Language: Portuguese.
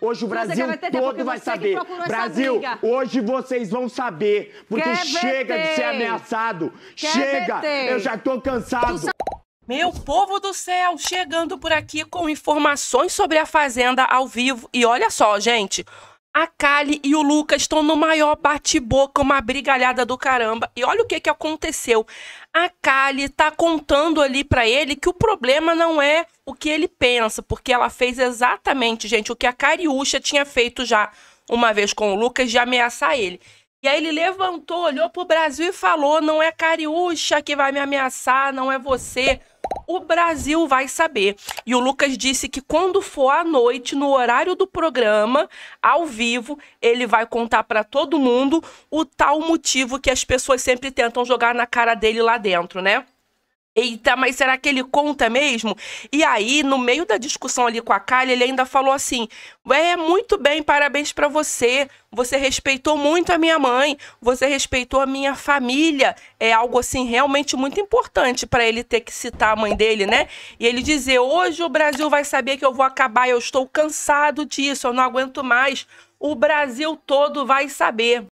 Hoje o Brasil todo vai saber. Brasil, hoje vocês vão saber. Porque Quer chega de ser ameaçado. Quer chega! Eu já tô cansado. Meu povo do céu, chegando por aqui com informações sobre a Fazenda ao vivo. E olha só, gente, a Kali e o Lucas estão no maior bate-boca, uma brigalhada do caramba. E olha o que, que aconteceu. A Kali tá contando ali para ele que o problema não é o que ele pensa, porque ela fez exatamente, gente, o que a Cariúcha tinha feito já uma vez com o Lucas de ameaçar ele. E aí ele levantou, olhou pro Brasil e falou: "Não é Cariúcha que vai me ameaçar, não é você" o Brasil vai saber. E o Lucas disse que quando for à noite, no horário do programa, ao vivo, ele vai contar para todo mundo o tal motivo que as pessoas sempre tentam jogar na cara dele lá dentro, né? Eita, mas será que ele conta mesmo? E aí, no meio da discussão ali com a Kylie, ele ainda falou assim: é muito bem, parabéns para você. Você respeitou muito a minha mãe, você respeitou a minha família. É algo assim realmente muito importante para ele ter que citar a mãe dele, né? E ele dizer: hoje o Brasil vai saber que eu vou acabar, eu estou cansado disso, eu não aguento mais. O Brasil todo vai saber.